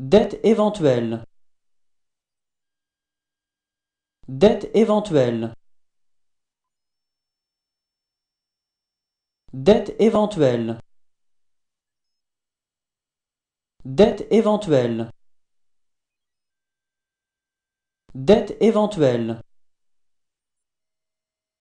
Dette éventuelle Dette éventuelle Dette éventuelle Dette éventuelle Dette éventuelle